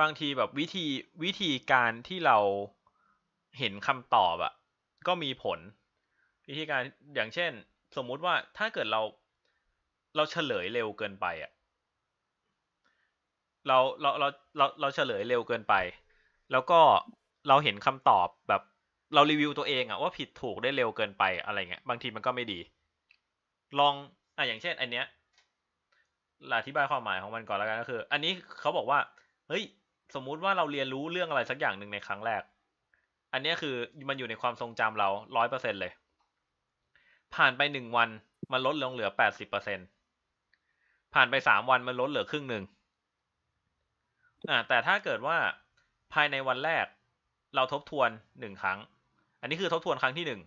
บางทีแบบวิธีวิธีการที่เราเห็นคำตอบอะก็มีผลวิธีการอย่างเช่นสมมุติว่าถ้าเกิดเราเราเฉลยเร็วเกินไปอะเราเราเราเราเราเฉลยเร็วเกินไป แล้วก็เราเห็นคำตอบแบบเรารีวิวตัวเองอะว่าผิดถูกได้เร็วเกินไปอะไรเงี้ยบางทีมันก็ไม่ดี ลองอ่ะอย่างเช่นอันเนี้ยอธิบายความหมายของมันก่อนแล้วกันก็คือ อันนี้เขาบอกว่าเฮ้ยสมมุติว่าเราเรียนรู้เรื่องอะไรสักอย่างหนึ่งในครั้งแรก อันนี้คือมันอยู่ในความทรงจำเรา ร้อยเปอร์เซ็นเลย ผ่านไปหนึ่งวันมันลดลงเหลือแปดสิบเปอร์เซ็นผ่านไปสามวันมันลดเหลือครึ่งหนึ่งอ่าแต่ถ้าเกิดว่า ภายในวันแรก เราทบทวนหนึ่งครั้ง อันนี้คือทบทวนครั้งที่หนึ่ง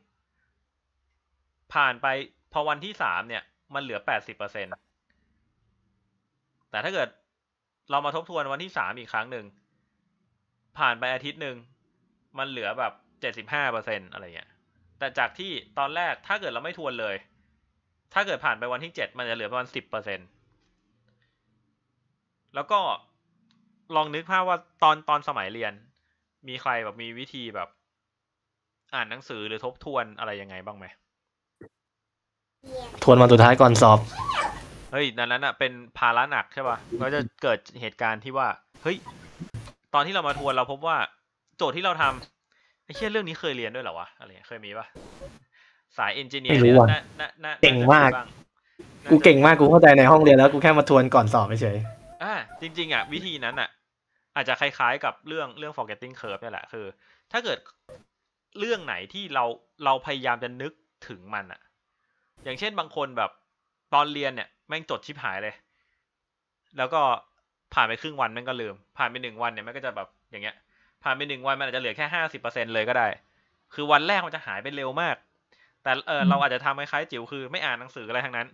ผ่านไปพอวันที่สามเนี่ย มันเหลือแปดสิบเปอร์เซ็นแต่ถ้าเกิดเรามาทบทวนวันที่สามอีกครั้งหนึ่ง ผ่านไปอาทิตย์หนึ่ง มันเหลือแบบเจ็ดสิบห้าเปอร์เซ็นอะไรเงี้ย แต่จากที่ตอนแรก ถ้าเกิดเราไม่ทวนเลย ถ้าเกิดผ่านไปวันที่เจ็ดมันจะเหลือประมาณสิบเปอร์เซ็นแล้วก็ลองนึกภาพว่าตอนตอนสมัยเรียน มีใครแบบมีวิธีแบบ อ่านหนังสือหรือทบทวนอะไรยังไงบ้างไหมทวนวันสุดท้ายก่อนสอบเฮ้ย นั้นนั้นอ่ะเป็นภาระหนักใช่ป่ะก็จะเกิดเหตุการณ์ที่ว่า เฮ้ย ตอนที่เรามาทวนเราพบว่าโจทย์ที่เราทำไอ้เชี่ยเรื่องนี้เคยเรียนด้วยเหรอวะอะไรเคยมีป่ะ สายเอนจิเนียร์ไม่รู้่ะ เก่งมาก กูเก่งมากกูเข้าใจในห้องเรียนแล้ว กูแค่มาทวนก่อนสอบเฉยอ่า จริง ๆอ่ะวิธีนั้นอ่ะ อาจจะคล้ายๆกับเรื่องเรื่อง forgetting curve นี่แหละ คือ ถ้าเกิดเรื่องไหนที่เราเราพยายามจะนึกถึงมันอ่ะ อย่างเช่นบางคนแบบตอนเรียนเนี่ยแม่งจดชิบหายเลย แล้วก็ผ่านไปครึ่งวันแม่งก็ลืม ผ่านไปหนึ่งวันเนี่ยแม่งก็จะแบบอย่างเงี้ย ผ่านไปหนึ่งวันมันอาจจะเหลือแค่ห้าสิบเปอร์เซ็นเลยก็ได้ คือวันแรกมันจะหายไปเร็วมาก แต่เออเราอาจจะทำคล้ายๆจิ๋วคือไม่อ่านหนังสืออะไรทั้งนั้น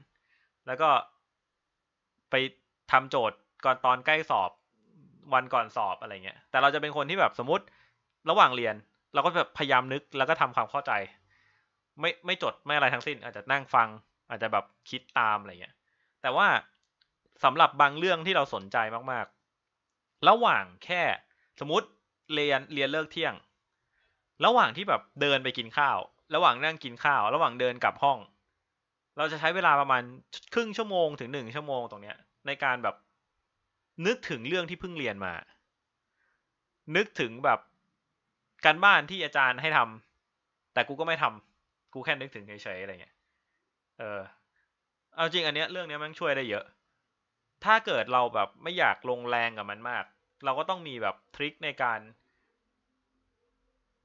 แล้วก็ไปทำโจทย์ก่อนตอนใกล้สอบ วันก่อนสอบอะไรเงี้ย แต่เราจะเป็นคนที่แบบสมมติระหว่างเรียนเราก็แบบพยายามนึกแล้วก็ทำความเข้าใจ ไม่ไม่จดไม่อะไรทั้งสิ้น อาจจะนั่งฟัง อาจจะแบบคิดตามอะไรเงี้ยแต่ว่าสำหรับบางเรื่องที่เราสนใจมากๆ ระหว่างแค่สมมติเรียนเรียนเลิกเที่ยง ระหว่างที่แบบเดินไปกินข้าว ระหว่างนั่งกินข้าว ระหว่างเดินกลับห้อง เราจะใช้เวลาประมาณครึ่งชั่วโมงถึงหนึ่งชั่วโมงตรงเนี้ย ในการแบบนึกถึงเรื่องที่เพิ่งเรียนมา นึกถึงแบบการบ้านที่อาจารย์ให้ทำ แต่กูก็ไม่ทำกูแค่นึกถึงเฉยๆอะไรเงี้ย เออเอาจริงอันเนี้ยเรื่องเนี้ยมันช่วยได้เยอะ ถ้าเกิดเราแบบไม่อยากลงแรงกับมันมาก เราก็ต้องมีแบบทริคในการ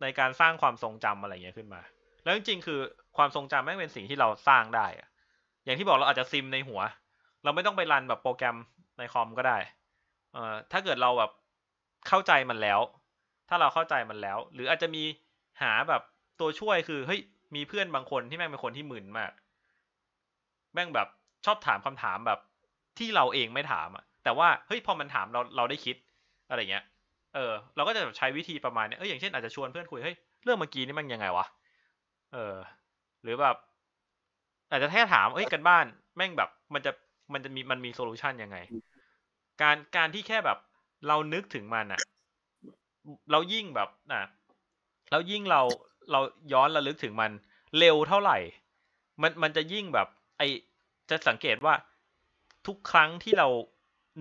ในการสร้างความทรงจำอะไรเงี้ยขึ้นมา แล้วจริงๆ คือความทรงจำแม่งเป็นสิ่งที่เราสร้างได้อะอย่างที่บอกเราอาจจะซิมในหัว เราไม่ต้องไปรันแบบโปรแกรมในคอมก็ได้ เอ่อถ้าเกิดเราแบบเข้าใจมันแล้ว ถ้าเราเข้าใจมันแล้ว หรืออาจจะมีหาแบบตัวช่วยคือเฮ้ยมีเพื่อนบางคนที่แม่งเป็นคนที่หมึนมากแม่งแบบชอบถามคำถามแบบที่เราเองไม่ถามอะแต่ว่าเฮ้ยพอมันถามเราเราได้คิดอะไรเงี้ยเออเราก็จะแบบใช้วิธีประมาณเนี้ยเอออย่างเช่นอาจจะชวนเพื่อนคุยเฮ้ยเรื่องเมื่อกี้นี่มันยังไงวะเออหรือแบบอาจจะแค่ถามเอ้ยกันบ้าน แม่งแบบมันจะมันจะมีมันมีโซลูชันยังไง การการที่แค่แบบเรานึกถึงมันอะเรายิ่งแบบอ่ะแล้วยิ่งเราเราย้อนระลึกถึงมันเร็วเท่าไหร่ มันมันจะยิ่งแบบจะสังเกตว่า ทุกครั้งที่เรา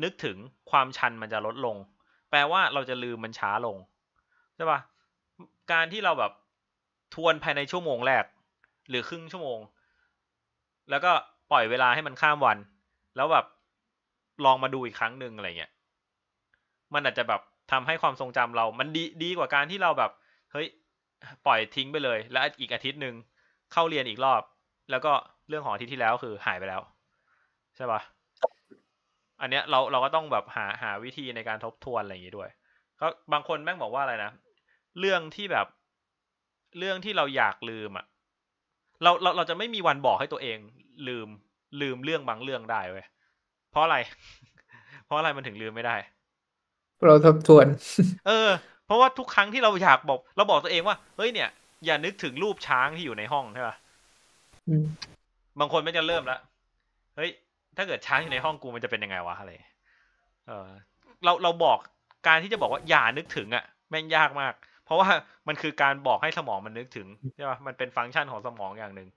นึกถึงความชันมันจะลดลง แปลว่าเราจะลืมมันช้าลงใช่ปะการที่เราแบบทวนภายในชั่วโมงแรก หรือครึ่งชั่วโมง แล้วก็ปล่อยเวลาให้มันข้ามวัน แล้วแบบลองมาดูอีกครั้งหนึ่งอะไรเงี้ยมันอาจจะแบบทำให้ความทรงจำเรา มันดีดีกว่าการที่เราแบบเฮ้ยปล่อยทิ้งไปเลย แล้วอีกอาทิตย์หนึ่งเข้าเรียนอีกรอบ แล้วก็เรื่องของอาทิตย์ที่แล้วคือหายไปแล้วใช่ปะอันเนี้ย เราเราก็ต้องแบบหาหาวิธีในการทบทวนอะไรอย่างงี้ด้วย ก็บางคนแม่งบอกว่าอะไรนะ เรื่องที่แบบเรื่องที่เราอยากลืมอ่ะเราเราเราจะไม่มีวันบอกให้ตัวเอง ลืม ลืมเรื่องบางเรื่องได้เว้ย เพราะอะไร เพราะอะไรมันถึงลืมไม่ได้ เราทบทวน เออ เพราะว่าทุกครั้งที่เราอยากบอกเราบอกตัวเองว่า เฮ้ยเนี่ยอย่านึกถึงรูปช้างที่อยู่ในห้องใช่ป่ะบางคนไม่จะเริ่มละเฮ้ย ถ้าเกิดช้างอยู่ในห้องกูมันจะเป็นยังไงวะอะไร เออเรา เราบอก การที่จะบอกว่าอย่านึกถึงอะ่ะแม่งยากมาก เพราะว่ามันคือการบอกให้สมองมันนึกถึงใช่ป่ะ มันเป็นฟังก์ชันของสมองอย่างหนึ่ง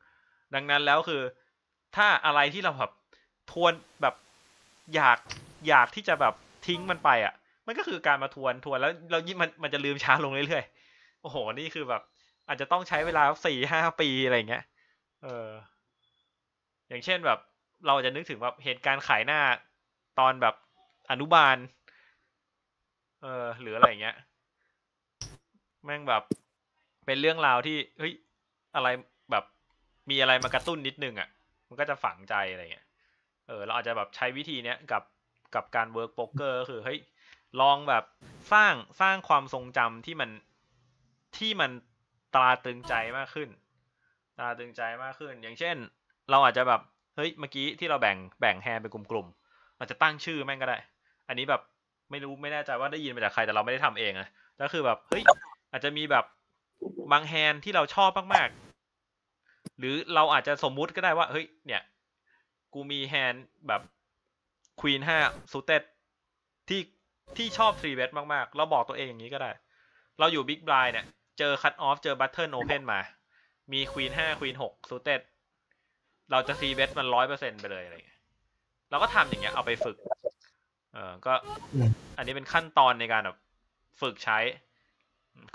ดังนั้นแล้วคือ ถ้าอะไรที่เราแบบ ทวนแบบ อยาก อยากที่จะแบบทิ้งมันไปอะ่ะ มันก็คือการมาทวนทวนแล้วเรายิ่งมันมันจะลืมช้าลงเรื่อยๆโอ้โห นี่คือแบบ อาจจะต้องใช้เวลาสี่ห้าปีอะไรเงี้ย เอออย่างเช่นแบบเราจะนึกถึงแบบเหตุการณ์ขายหน้าตอนแบบอนุบาลเออหรืออะไรเงี้ย แม่งแบบเป็นเรื่องราวที่เฮ้ยอะไรแบบมีอะไรมากระตุ้นนิดนึงอะ่ะมันก็จะฝังใจอะไรเงี้ย เออเราอาจจะแบบใช้วิธีเนี้ย กับกับการเวิร์กโป๊กเกอร์คือเฮ้ยลองแบบสร้างสร้างความทรงจำที่มันที่มันตราตึงใจมากขึ้นตราตึงใจมากขึ้นอย่างเช่นเราอาจจะแบบเฮ้ยเมื่อกี้ที่เราแบ่งแบ่งแฮนเป็นกลุ่มๆราจจะตั้งชื่อแม่งก็ได้ อันนี้แบบไม่รู้ไม่แน่ใจว่าได้ยินมาจากใคร แต่เราไม่ได้ทำเองอะก็คือแบบเฮ้ยอาจจะมีแบบบางแฮนที่เราชอบมากๆ หรือเราอาจจะสมมุติก็ได้ว่าเฮ้ย เนี่ยกูมีแฮนแบบควีนห้าซูเต็ดที่ที่ชอบทรีเบสมาก ๆ เราบอกตัวเองอย่างนี้ก็ได้ เราอยู่บิ๊กบลายเนี่ยเจอคัตออฟเจอบัตเทิลโอเพนมา มีควีนห้าควีนหกซูเต็ดเราจะซีเบสมันร้อยเปอร์เซ็นไปเลยอะไรเงี้ย เราก็ทำอย่างเงี้ย เอาไปฝึก เออก็ อันนี้เป็นขั้นตอนในการแบบฝึกใช้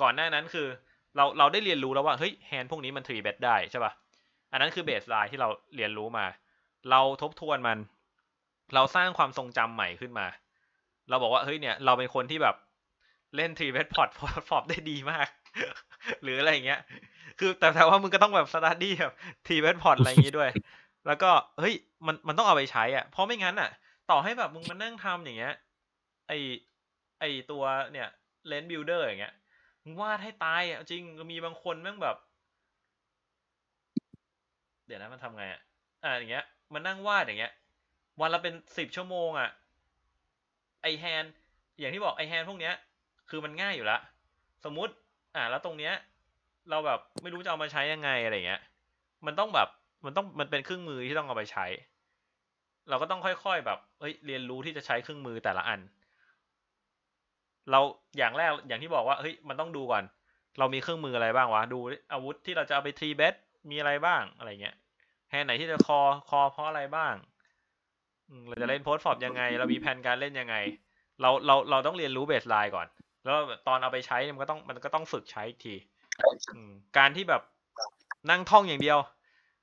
ก่อนหน้านั้นคือเราเราได้เรียนรู้แล้วว่า เฮ้ยแฮนด์พวกนี้มันทรีเบสได้ใช่ปะ่ะ อันนั้นคือเบสไลน์ที่เราเรียนรู้มา เราทบทวนมัน เราสร้างความทรงจำใหม่ขึ้นมา เราบอกว่า เฮ้ยเนี่ยเราเป็นคนที่แบบเล่นทรีเบสพอร์ตพอร์ตได้ดีมากหรืออะไรอย่างเงี้ย คือแต่แต่ว่ามึงก็ต้องแบบสตาร์ดี้แบบทีเวสพอร์ตอะไรอย่างงี้ด้วย แล้วก็เฮ้ยมันมันต้องเอาไปใช้อ่ะ เพราะไม่งั้นอ่ะ ต่อให้แบบมึงมานั่งทำอย่างเงี้ย ไอไอตัวเนี่ยเลนส์บิลเดอร์อย่างเงี้ยมึงวาดให้ตายอ่ะจริงมีบางคนแม่งแบบ เดี๋ยวนะมันทำไงอ่ะอ่าอย่างเงี้ย มันนั่งวาดอย่างเงี้ย วันละเป็นสิบชั่วโมงอ่ะไอแฮนอย่างที่บอกไอแฮนพวกเนี้ย คือมันง่ายอยู่ละสมมติอ่าแล้วตรงเนี้ยเราแบบไม่รู้จะเอามาใช้ยังไงอะไรเงี้ย มันต้องแบบมันต้องมันเป็นเครื่องมือที่ต้องเอาไปใช้ เราก็ต้องค่อยๆแบบเฮ้ยเรียนรู้ที่จะใช้เครื่องมือแต่ละอัน เราอย่างแรกอย่างที่บอกว่าเฮ้ยมันต้องดูก่อนเรามีเครื่องมืออะไรบ้างวะ ดูอาวุธที่เราจะเอาไปทรีเบสมีอะไรบ้างอะไรเงี้ยแฮนไหนที่จะคอคอเพราะอะไรบ้างเราจะเล่นโพสต์ฟอบยังไง เรามีแผนการเล่นยังไงเราเราเราต้องเรียนรู้เบสไลน์ก่อนแล้วตอนเอาไปใช้มันก็ต้องมันก็ต้องฝึกใช้อีกที การที่แบบนั่งท่องอย่างเดียว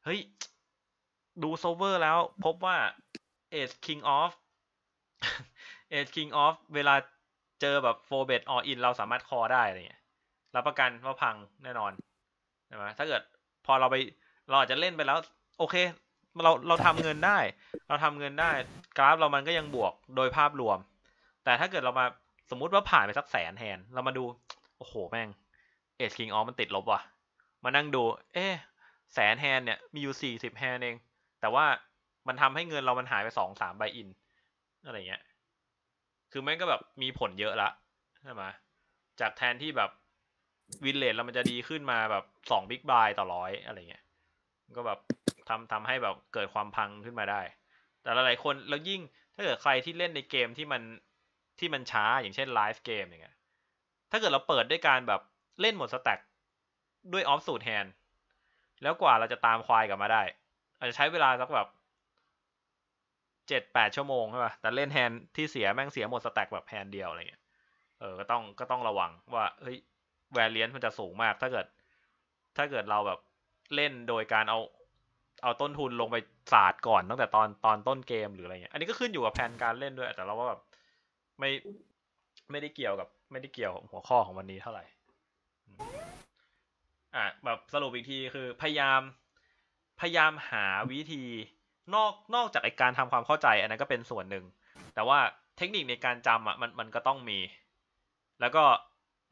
เฮ้ยดูโซเวอร์แล้วพบว่า d g e King of d g e King of เวลาเจอแบบ f o r b e t all in เราสามารถคอได้อะไรเงี้ยรับประกันว่าพังแน่นอนใช่ไหมถ้าเกิดพอเราไปเราอาจจะเล่นไปแล้วโอเค เราเราทำเงินได้ เราทำเงินได้กราฟเรามันก็ยังบวกโดยภาพรวม แต่ถ้าเกิดเรามาสมมุติว่าผ่านไปสักแสนแทนเรามาดู โอ้โห แม่งเอชคิงออฟมันติดลบว่ะ มานั่งดู เอ๊แสนแทนเนี่ย มีอยู่สี่สิบแทนเอง แต่ว่ามันทำให้เงินเรามันหายไปสองสามใบอิน อะไรเงี้ย คือแม่งก็แบบมีผลเยอะละ ใช่ไหมจากแทนที่แบบ วินเลทเรามันจะดีขึ้นมาแบบสองบิ๊กบายต่อร้อยอะไรเงี้ย ก็แบบทำทำให้แบบเกิดความพังขึ้นมาได้ แต่หลายๆคนแล้วยิ่งถ้าเกิดใครที่เล่นในเกมที่มันที่มันช้าอย่างเช่นไลฟ์เกมอย่างเงี้ยถ้าเกิดเราเปิดด้วยการแบบเล่นหมดสแต็กด้วยออฟสูตรแฮนแล้วกว่าเราจะตามควายกลับมาได้อาจจะใช้เวลาสักแบบเจ็ดแปดชั่วโมงใช่ป่ะแต่เล่นแฮนที่เสียแม่งเสียหมดสแต็กแบบแฮนเดียวอะไรเงี้ยเออก็ต้องก็ต้องระวังว่าเฮ้ยแวรเลียนมันจะสูงมากถ้าเกิด ถ้าเกิดเราแบบเล่นโดยการเอา เอาต้นทุนลงไปศาสตร์ก่อน ตั้งแต่ตอนตอนต้นเกมหรืออะไรเงี้ยอันนี้ก็ขึ้นอยู่กับแผนการเล่นด้วยแต่เราว่าแบบไม่ไม่ได้เกี่ยวกับไม่ได้เกี่ยวหัวข้อของวันนี้เท่าไหร่อ่ะแบบสรุปอีกทีคือพยายามพยายามหาวิธี นอกนอกจากไอการทำความเข้าใจ อันนั้นก็เป็นส่วนหนึ่ง แต่ว่าเทคนิคในการจำอ่ะ มันมันก็ต้องมี แล้วก็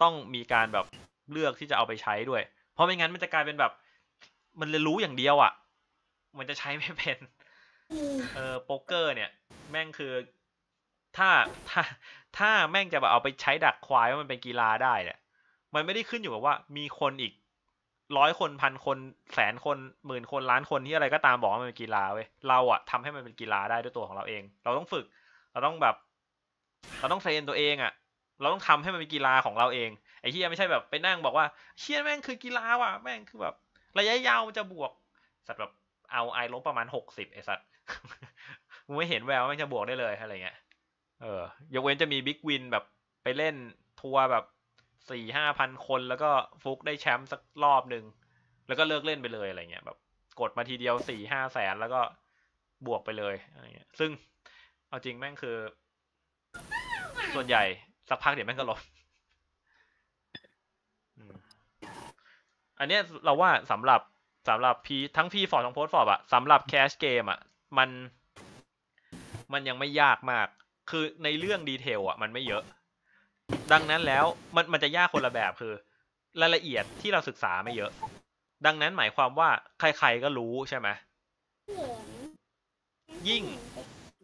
ต้องมีการแบบเลือกที่จะเอาไปใช้ด้วย เพราะไม่งั้นมันจะกลายเป็นแบบ มันเรียนรู้อย่างเดียว อ่ะ มันจะใช้ไม่เป็นเออโป๊กเกอร์ เนี่ยแม่งคือถ้าถ้าถ้าแม่งจะแบบเอาไปใช้ดักควายว่ามันเป็นกีฬาได้เนี่ยมันไม่ได้ขึ้นอยู่กับว่า มีคนอีกร้อยคนพันคนแสนคนหมื่นคนล้านคนที่อะไร ก็ตามบอกว่ามันเป็นกีฬาเว้ยเราอะทำให้มันเป็นกีฬาได้ด้วยตัวของเราเอง เราต้องฝึก เราต้องแบบ เราต้องเทรนตัวเองอะเราต้องทำให้มันเป็นกีฬาของเราเอง ไอ้เฮียไม่ใช่แบบไปนั่งบอกว่าเชี่ยแม่งคือกีฬาว่ะแม่งคือแบบ ระยะยาวมันจะบวก สัตว์แบบเอาไอลบประมาณหกสิบไอสัตว์มึงไม่เห็นแววแม่งจะบวกได้เลยอะไรเงี้ยเออ ยกเว้นจะมีบิ๊กวินแบบไปเล่นทัวร์แบบสี่ห้าพันคน แล้วก็ฟุกได้แชมป์สักรอบหนึ่งแล้วก็เลิกเล่นไปเลย อะไรเงี้ย แบบ กดมาทีเดียวสี่ห้าแสน แล้วก็บวกไปเลยอะไรเงี้ย ซึ่ง เอาจริงแม่งคือ ส่วนใหญ่สักพักเดี๋ยวแม่งก็ลบ อันเนี้ยเราว่าสำหรับสำหรับพีทั้งพีฟอร์ดทั้งโพสฟอร์ดอะสำหรับแคชเกมอะมันมันยังไม่ยากมากคือในเรื่องดีเทลอ่ะ มันไม่เยอะ ดังนั้นแล้วมันมันจะยากคนละแบบคือ รายละเอียดที่เราศึกษาไม่เยอะ ดังนั้นหมายความว่าใครๆก็รู้ใช่ไหม ยิ่ง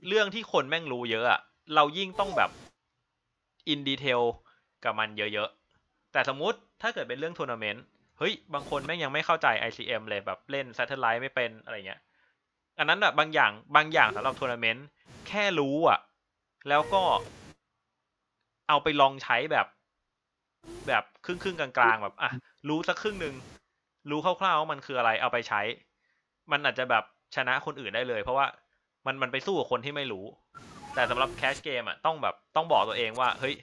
เรื่องที่คนแม่งรู้เยอะอะเรายิ่งต้องแบบอินดีเทลกับมันเยอะๆแต่สมมุติถ้าเกิดเป็นเรื่องทัวร์นาเมนต์ เฮ้ย บางคนแม่งยังไม่เข้าใจ ICM เลยแบบเล่นซัตเทอร์ไลท์ไม่เป็นอะไรเงี้ย อันนั้นแบบบางอย่างบางอย่างสำหรับทัวร์นาเมนต์แค่รู้อ่ะแล้วก็เอาไปลองใช้แบบ แบบครึ่งครึ่งกลางๆแบบ อ่ะ รู้สักครึ่งหนึ่งรู้คร่าวๆว่ามันคืออะไรเอาไปใช้ มันอาจจะแบบชนะคนอื่นได้เลย เพราะว่ามันมันไปสู้กับคนที่ไม่รู้ แต่สำหรับแคชเกมอ่ะต้องแบบต้องบอกตัวเองว่า เฮ้ย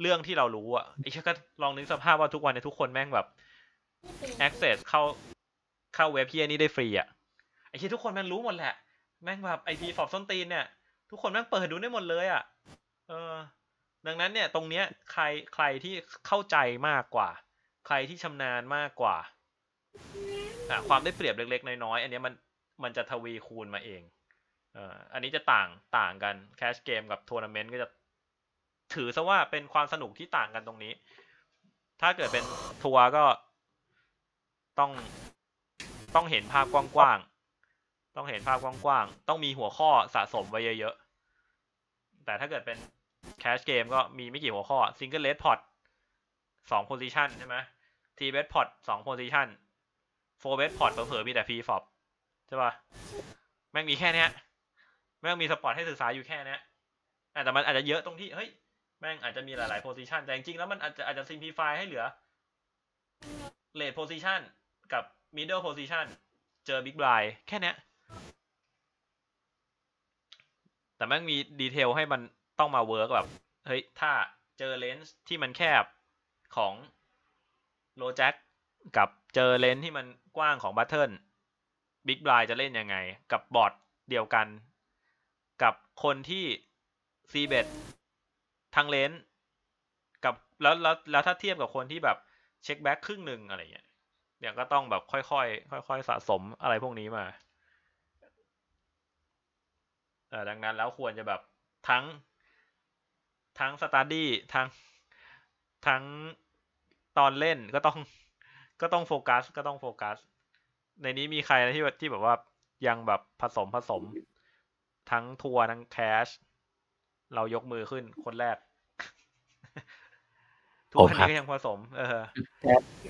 เรื่องที่เรารู้อ่ะไอ้เช่ก็ ลองนึกสภาพว่าทุกวันในทุกคนแม่งแบบ access เข้าเข้าเว็บเพียนี่ได้ฟรีอ่ะไอ้เช่ทุกคนแม่งรู้หมดแหละ แม่งแบบไอพีสอบส้นตีนเนี่ยทุกคนแม่งเปิดดูได้หมดเลยอะ่ะ เออ ดังนั้นเนี่ย ตรงเนี้ยใครใครที่เข้าใจมากกว่า ใครที่ชำนาญมากกว่าอ่ะความได้เปรียบเล็ก ๆ น้อยๆอันนี้มันมันจะทวีคูณมาเองอ่าอันนี้จะต่างต่างกันแคชเกมกับทัวร์นาเมนต์ก็จะถือซะว่าเป็นความสนุกที่ต่างกันตรงนี้ ถ้าเกิดเป็นทัวร์ก็ต้องต้องเห็นภาพกว้างๆ ต้องเห็นภาพกว้างๆ ต้องมีหัวข้อสะสมไว้เยอะแต่ถ้าเกิดเป็นแคชเกมก็มีไม่กี่หัวข้อซิงเกิลเลสพอตสองโพซิชันใช่ไหมทีเบสพอตสองโพซิชันโฟเบสพอตเผลอๆมีแต่ฟรีฟอบใช่ปะแม่งมีแค่นี้แม่งมีสปอร์ตให้ศึกษาอยู่แค่นี้แต่มันอาจจะเยอะตรงที่เฮ้ยแม่งอาจจะมีหลายๆโพซิชันแต่จริงๆแล้วมันอาจจะอาจจะซิมพลิฟายให้เหลือเลดโพซิชันกับมิดเดิลโพซิชันเจอบิ๊กไบรแค่นี้แต่แม่งมีดีเทลให้มันต้องมาเวิร์กแบบเฮ้ยถ้าเจอเลนส์ที่มันแคบของโลแจ็คกับเจอเลนส์ที่มันกว้างของบัตเทิลบิ๊กบลายจะเล่นยังไง กับบอร์ดเดียวกัน กับคนที่ซีเบดทางเลนส์กับแล้วแล้วแล้วถ้าเทียบกับคนที่แบบเช็คแบ็คครึ่งหนึ่งอะไรเงี้ยเนี่ยก็ต้องแบบค่อยๆค่อยๆสะสมอะไรพวกนี้มาเออดังนั้นแล้วควรจะแบบทั้ง ทั้งสตาร์ดี้ทั้งทั้งตอนเล่นก็ต้อง ก็ต้องโฟกัสก็ต้องโฟกัส ในนี้มีใครนะที่ที่แบบว่ายังแบบผสมผสมทั้งทัวร์ทั้งแคชเรายกมือขึ้นคนแรกทุกวร์นี้ก็ยังผสมเออ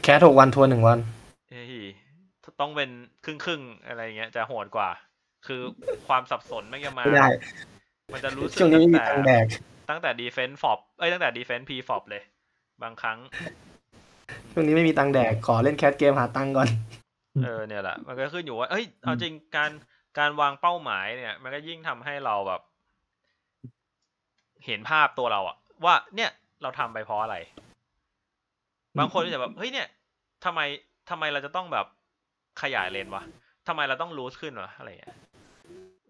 แคชหกวันทัวร์หนึ่งวันต้องเป็นครึ่งครึ่งอะไรเงี้ย จะโหดกว่าคือความสับสนมันจะมามันจะรู้สึกตั้งแต่ตั้งแต่ดีเฟนส์ฟอบเอ้ยตั้งแต่ดีเฟนส์พีฟอบเลย บางครั้ง ช่วงนี้ไม่มีตังแดก ขอเล่นแคสเกม หาตังก่อน เออเนี่ยแหละ มันก็ขึ้นอยู่ว่าเฮ้ย เอาจริงการการวางเป้าหมายเนี่ย มันก็ยิ่งทำให้เราแบบ เห็นภาพตัวเราอะว่าเนี่ยเราทำไปเพราะอะไร บางคนจะแบบเฮ้ยเนี่ยทำไมทำไมเราจะต้องแบบขยายเลนวะทำไมเราต้องรูสขึ้นวะอะไรอย่างเงี้ย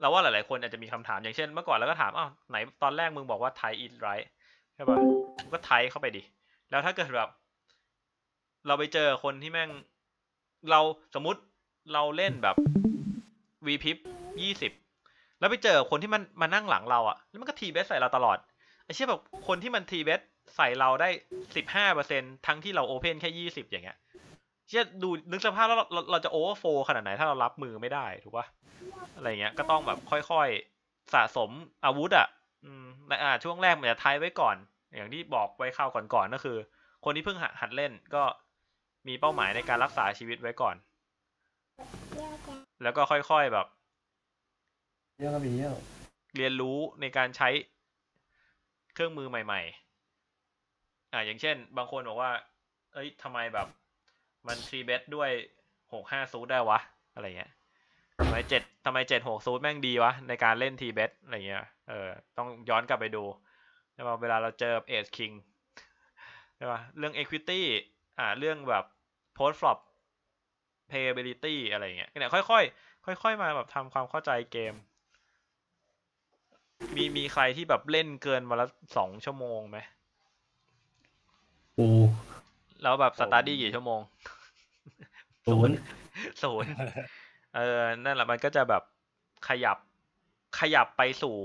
เราว่าหลาย ๆ คนอาจจะมีคำถามอย่างเช่นเมื่อก่อนเราก็ถามอ้าวไหนตอนแรกมึงบอกว่าไทอินไรใช่ป่ะมึงก็ไทเข้าไปดิ แล้วถ้าเกิดแบบ เราไปเจอคนที่แม่ง เราสมมติเราเล่นแบบวีพิบยี่สิบแล้วไปเจอคนที่มันมานั่งหลังเราอะแล้วมันก็ทีเบสใส่เราตลอดไอ้เชี่ยแบบคนที่มันทีเบสใส่เราได้สิบห้าเปอร์เซ็นทั้งที่เราโอเพนแค่ยี่สิบอย่างเงี้ยเชี่ยดูนึกสภาพแล้วเราเราจะโอเวอร์โฟขนาดไหน ถ้าเรารับมือไม่ได้ถูกปะอะไรเงี้ยก็ต้องแบบ ค่อยๆ สะสมอาวุธอ่ะ อืมอ่า ช่วงแรกมันจะทายไว้ก่อน อย่างที่บอกไว้ข่าวก่อนๆก็คือ คนที่เพิ่งหัดเล่นก็มีเป้าหมายในการรักษาชีวิตไว้ก่อน แล้วก็ค่อยๆแบบเยีะนมีเยอะเรียนรู้ในการใช้เครื่องมือใหม่ๆ อ่าอย่างเช่น บางคนบอกว่า เอ้ยทำไมแบบมันทรีเบสด้วยหกห้าซูดได้วะ อะไรเงี้ยทำไมเจ็ดทำไมเจ็ดหกซูดแม่งดีวะ ในการเล่นทีเบสอะไรเงี้ยเออต้องย้อนกลับไปดูแล้วเวลาเราเจอเอสคิงใช่ปะเรื่อง Equity อ่าเรื่องแบบ Post Flop Playability อะไรเงี้ยเนี่ยค่อยๆ ค่อยๆมาแบบทำความเข้าใจเกม มีมีใครที่แบบเล่นเกินวันละสองชั่วโมงไหมโอ้แล้วแบบสตาร์ดี้กี่ชั่วโมงศูนย์ศูนย์เออ นั่นแหละมันก็จะแบบขยับขยับไปสู่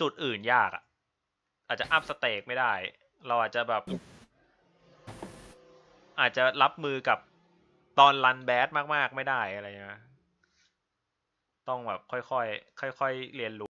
จุดอื่นยากอ่ะอาจจะอัพสเต็กไม่ได้ เราอาจจะแบบ อาจจะรับมือกับตอนรันแบดมากๆไม่ได้อะไรเงี้ยต้องแบบ ค่อยๆค่อยๆเรียนรู้